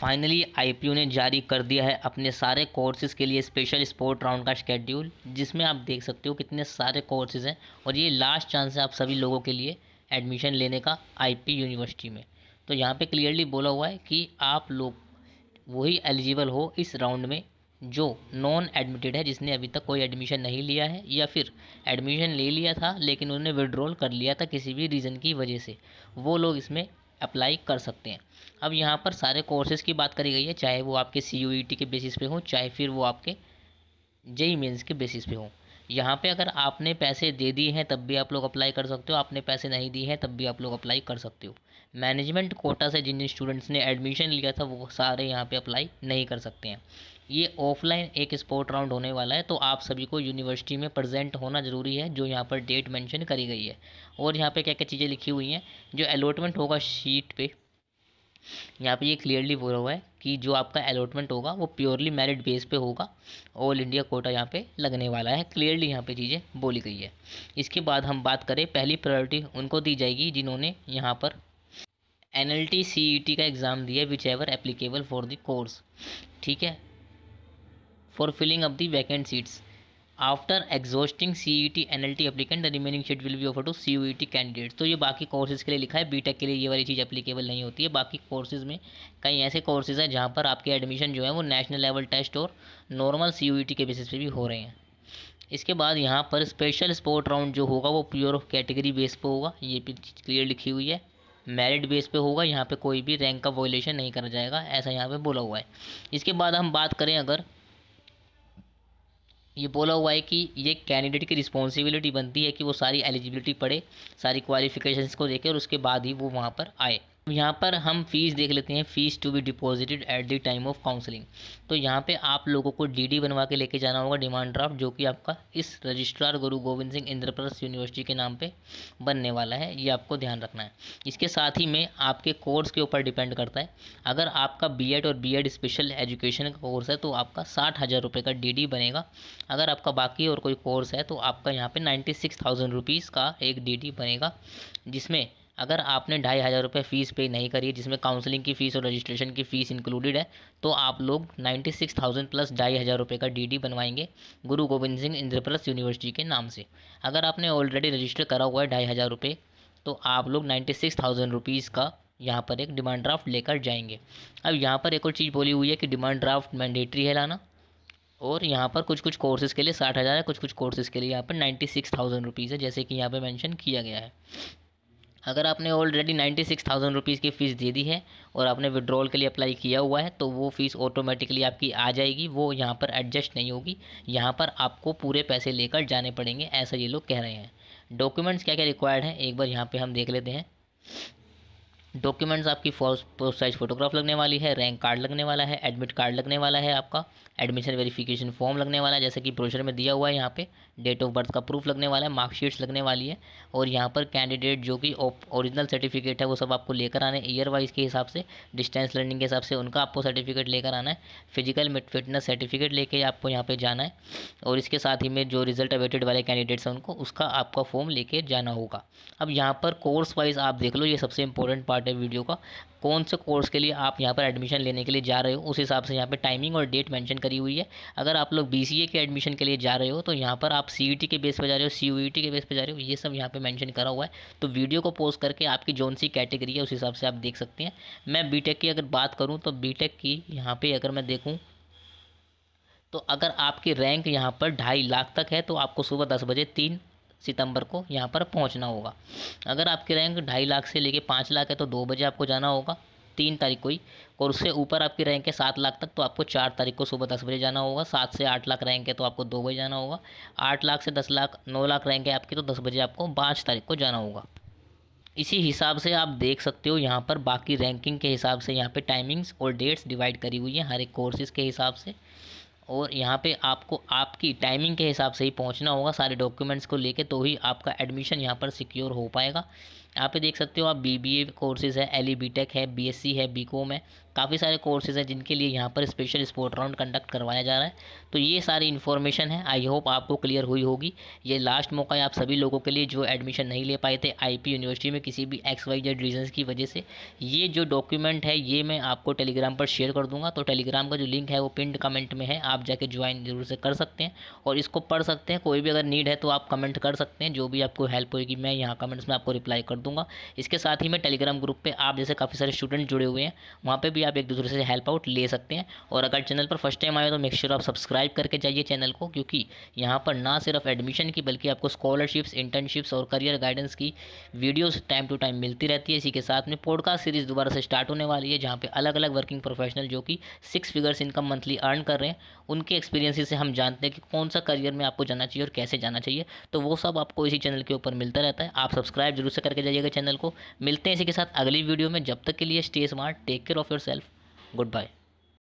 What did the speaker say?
finally IPU ने जारी कर दिया है अपने सारे कोर्सेज़ के लिए स्पेशल स्पोर्ट राउंड का शेड्यूल जिसमें आप देख सकते हो कितने सारे कोर्सेज़ हैं और ये लास्ट चांस है आप सभी लोगों के लिए एडमिशन लेने का आईपी यूनिवर्सिटी में तो यहाँ पे क्लियरली बोला हुआ है कि आप लोग वही एलिजिबल हो इस राउंड में जो नॉन एडमिटेड है जिसने अभी तक कोई एडमिशन नहीं लिया है या फिर एडमिशन ले लिया था लेकिन उन्होंने विड्रॉल कर लिया था किसी भी रीज़न की वजह से वो लोग इसमें अप्लाई कर सकते हैं अब यहाँ पर सारे कोर्सेज़ की बात करी गई है चाहे वो आपके सी e के बेसिस पे हो चाहे फिर वो आपके जेई मेन्स e e के बेसिस पे हो यहाँ पे अगर आपने पैसे दे दिए हैं तब भी आप लोग अप्लाई कर सकते हो आपने पैसे नहीं दिए हैं तब भी आप लोग अप्लाई कर सकते हो मैनेजमेंट कोटा से जिन जिन स्टूडेंट्स ने एडमिशन लिया था वो सारे यहाँ पे अप्लाई नहीं कर सकते हैं ये ऑफलाइन एक स्पोर्ट राउंड होने वाला है तो आप सभी को यूनिवर्सिटी में प्रजेंट होना ज़रूरी है जो यहाँ पर डेट मैंशन करी गई है और यहाँ पर क्या क्या चीज़ें लिखी हुई हैं जो अलॉटमेंट होगा शीट पर यहाँ पर ये क्लियरली बोला हुआ है कि जो आपका अलॉटमेंट होगा वो प्योरली मेरिट बेस पे होगा ऑल इंडिया कोटा यहाँ पे लगने वाला है क्लियरली यहाँ पे चीज़ें बोली गई है इसके बाद हम बात करें पहली प्रायोरिटी उनको दी जाएगी जिन्होंने यहाँ पर N L T C E T का एग्ज़ाम दिया whichever applicable for the course ठीक है for filling up the vacant seats after exhausting C E T N L T applicant the remaining seat will be offer to C U T candidates तो ये बाकी courses के लिए लिखा है BTech के लिए ये वाली चीज़ एप्लीकेबल नहीं होती है बाकी कोर्सेज में कई ऐसे कोर्सेज हैं जहाँ पर आपके एडमिशन जो है वो नेशनल लेवल टेस्ट और नॉर्मल सी यू टी के बेसिस पे भी हो रहे हैं इसके बाद यहाँ पर स्पेशल स्पोर्ट राउंड जो होगा वो प्योर कैटेगरी बेस पर होगा ये भी चीज़ क्लियर लिखी हुई है मेरिट बेस पे होगा यहाँ पे कोई भी रैंक का वॉयलेशन नहीं करा जाएगा ऐसा यहाँ पे बोला हुआ है इसके बाद हम बात करें अगर ये बोला हुआ है कि ये कैंडिडेट की रिस्पॉन्सिबिलिटी बनती है कि वो सारी एलिजिबिलिटी पढ़े सारी क्वालिफिकेशंस को देखे और उसके बाद ही वो वहाँ पर आए यहाँ पर हम फीस देख लेते हैं fees to be deposited at the time of counselling तो यहाँ पे आप लोगों को डीडी बनवा के लेके जाना होगा डिमांड ड्राफ्ट जो कि आपका इस रजिस्ट्रार गुरु गोविंद सिंह इंद्रप्रस्थ यूनिवर्सिटी के नाम पे बनने वाला है ये आपको ध्यान रखना है इसके साथ ही में आपके कोर्स के ऊपर डिपेंड करता है अगर आपका बी और बी स्पेशल एजुकेशन का कोर्स है तो आपका साठ हज़ार रुपये का डी बनेगा अगर आपका बाकी और कोई कोर्स है तो आपका यहाँ पर नाइन्टी सिक्स थाउजेंड रुपीज़ का एक डी बनेगा जिसमें अगर आपने ढाई हज़ार रुपये फ़ीस पे नहीं करी है जिसमें काउंसलिंग की फ़ीस और रजिस्ट्रेशन की फ़ीस इंक्लूडेड है तो आप लोग नाइन्टी सिक्स थाउजेंड प्लस ढाई हज़ार रुपये का डीडी बनवाएंगे गुरु गोविंद सिंह इंद्रप्रस्थ यूनिवर्सिटी के नाम से अगर आपने ऑलरेडी रजिस्टर करा हुआ है ढाई हज़ार रुपये तो आप लोग नाइन्टी सिक्स थाउजेंड रुपीज़ का यहाँ पर एक डिमांड ड्राफ्ट लेकर जाएंगे अब यहाँ पर एक और चीज़ बोली हुई है कि डिमांड ड्राफ्ट मैंडेटरी है लाना और यहाँ पर कुछ कुछ कोर्सेज़ के लिए साठ हज़ार है कुछ कुछ कोर्सेज़ के लिए यहाँ पर नाइन्टी सिक्स थाउजेंड रुपीज़ है जैसे कि यहाँ पर मैंशन किया गया है अगर आपने already ninety six thousand rupees की फ़ीस दे दी है और आपने विड्रॉल के लिए अप्लाई किया हुआ है तो वो फ़ीस ऑटोमेटिकली आपकी आ जाएगी वो यहाँ पर एडजस्ट नहीं होगी यहाँ पर आपको पूरे पैसे लेकर जाने पड़ेंगे ऐसा ये लोग कह रहे हैं डॉक्यूमेंट्स क्या क्या रिक्वायर्ड हैं एक बार यहाँ पर हम देख लेते हैं डॉक्यूमेंट्स आपकी फोर साइज फोटोग्राफ लगने वाली है रैंक कार्ड लगने वाला है एडमिट कार्ड लगने वाला है आपका एडमिशन वेरिफिकेशन फॉर्म लगने वाला है जैसे कि प्रोशर में दिया हुआ है यहाँ पे डेट ऑफ बर्थ का प्रूफ लगने वाला है मार्कशीट्स लगने वाली है और यहाँ पर कैंडिडेट जो कि ओरिजिनल सर्टिफिकेट है वो सब आपको लेकर आना है ईयर वाइज के हिसाब से डिस्टेंस लर्निंग के हिसाब से उनका आपको सर्टिफिकेट लेकर आना है फिजिकल फिटनेस सर्टिफिकेट लेके आपको यहाँ पर जाना है और इसके साथ ही में जो रिजल्ट अवेटेड वाले कैंडिडेट्स हैं उनको उसका आपका फॉर्म लेके जाना होगा अब यहाँ पर कोर्स वाइज आप देख लो ये सबसे इंपॉर्टेंट पार्ट पार्ट है वीडियो का कौन से कोर्स के लिए आप यहाँ पर एडमिशन लेने के लिए जा रहे हो उस हिसाब से यहाँ पे टाइमिंग और डेट मेंशन करी हुई है अगर आप लोग बी के एडमिशन के लिए जा रहे हो तो यहाँ पर आप सी e के बेस पर जा रहे हो सी e के बेस पर जा रहे हो ये सब यहाँ पर मैंशन करा हुआ है तो वीडियो को पोस्ट करके आपकी जौन सी कैटेगरी है उस हिसाब से आप देख सकते हैं मैं बी की अगर बात करूँ तो बी की यहाँ पर अगर मैं देखूँ तो अगर आपकी रैंक यहाँ पर ढाई लाख तक है तो आपको सुबह दस बजे तीन सितंबर को यहाँ पर पहुँचना होगा अगर आपकी रैंक ढाई लाख से लेके पाँच लाख है तो दो बजे आपको जाना होगा तीन तारीख को ही और उससे ऊपर आपकी रैंक है सात लाख तक तो आपको चार तारीख को सुबह दस बजे जाना होगा सात से आठ लाख रैंक है तो आपको दो बजे जाना होगा आठ लाख से दस लाख नौ लाख रैंक है आपकी तो दस बजे आपको पाँच तारीख को जाना होगा इसी हिसाब से आप देख सकते हो यहाँ पर बाकी रैंकिंग के हिसाब से यहाँ पे टाइमिंग्स और डेट्स डिवाइड करी हुई है हर एक कोर्सेज़ के हिसाब से और यहाँ पे आपको आपकी टाइमिंग के हिसाब से ही पहुँचना होगा सारे डॉक्यूमेंट्स को लेके तो ही आपका एडमिशन यहाँ पर सिक्योर हो पाएगा यहाँ पे देख सकते हो आप बी बी ए कोर्सेज़ है एल ई बी टेक है बी एस सी है बी कॉम है काफ़ी सारे कोर्सेज़ हैं जिनके लिए यहाँ पर स्पेशल स्पोर्ट राउंड कंडक्ट करवाया जा रहा है तो ये सारी इन्फॉर्मेशन है आई होप आपको क्लियर हुई होगी ये लास्ट मौका है आप सभी लोगों के लिए जो एडमिशन नहीं ले पाए थे आई पी यूनिवर्सिटी में किसी भी एक्स वाई जेड रीजन की वजह से ये जो डॉक्यूमेंट है ये मैं आपको टेलीग्राम पर शेयर कर दूँगा तो टेलीग्राम का जो लिंक है वो पिंड कमेंट में है आप जाके ज्वाइन जरूर से कर सकते हैं और इसको पढ़ सकते हैं कोई भी अगर नीड है तो आप कमेंट कर सकते हैं जो भी आपको हेल्प होगी मैं यहाँ कमेंट्स में आपको रिप्लाई कर दूँ दूंगा इसके साथ ही मैं टेलीग्राम ग्रुप पे आप जैसे काफ़ी सारे स्टूडेंट जुड़े हुए हैं वहाँ पे भी आप एक दूसरे से हेल्प आउट ले सकते हैं और अगर चैनल पर फर्स्ट टाइम आए तो मेक श्योर आप सब्सक्राइब करके जाइए चैनल को क्योंकि यहाँ पर ना सिर्फ एडमिशन की बल्कि आपको स्कॉलरशिप्स इंटर्नशिप्स और करियर गाइडेंस की वीडियोज़ टाइम टू टाइम मिलती रहती है इसी के साथ में पॉडकास्ट सीरीज़ दोबारा से स्टार्ट होने वाली है जहाँ पर अलग अलग वर्किंग प्रोफेशनल जो कि six figures income monthly earn कर रहे हैं उनके एक्सपीरियंसिस से हम जानते हैं कि कौन सा करियर में आपको जाना चाहिए और कैसे जाना चाहिए तो वो सब आपको इसी चैनल के ऊपर मिलता रहता है आप सब्सक्राइब जरूर से करके जाइएगा चैनल को मिलते हैं इसी के साथ अगली वीडियो में जब तक के लिए stay smart take care of yourself good bye